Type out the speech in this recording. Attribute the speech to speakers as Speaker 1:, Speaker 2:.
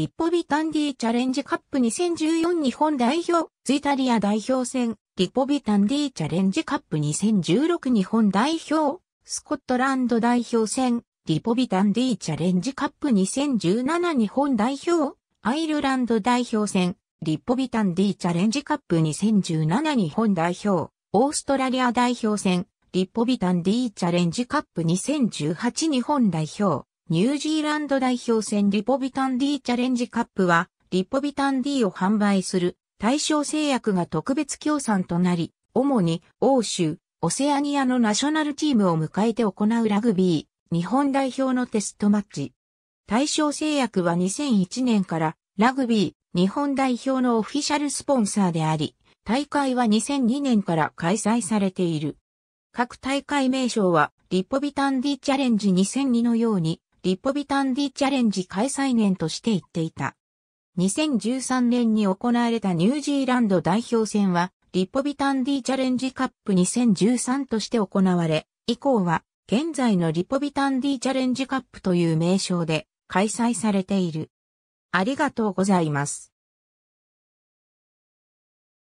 Speaker 1: リッポビタン
Speaker 2: ディチャレンジカップ2014日本代表、イタリア代表戦、リッポビタンディチャレンジカップ2016日本代表、スコットランド代表戦、リポビタンディチャレンジカップ2017日本代表、アイルランド代表戦、リポビタンディチャレンジカップ2017日本代表、オーストラリア代表戦、リポビタンディチャレンジカップ2018日本代表、ニュージーランド代表戦リポビタン D チャレンジカップは、リポビタン D を販売する対象製薬が特別協賛となり、主に欧州、オセアニアのナショナルチームを迎えて行うラグビー、日本代表のテストマッチ。対象製薬は2001年からラグビー、日本代表のオフィシャルスポンサーであり、大会は2002年から開催されている。各大会名称は、リポビタン D チャレンジ2002のように、リポビタン D チャレンジ開催年として言っていた。2013年に行われたニュージーランド代表戦は、リポビタン D チャレンジカップ2013として行われ、以降は、現在のリポビタン D チャレンジカップという名称で開催されている。ありがとうご
Speaker 1: ざいます。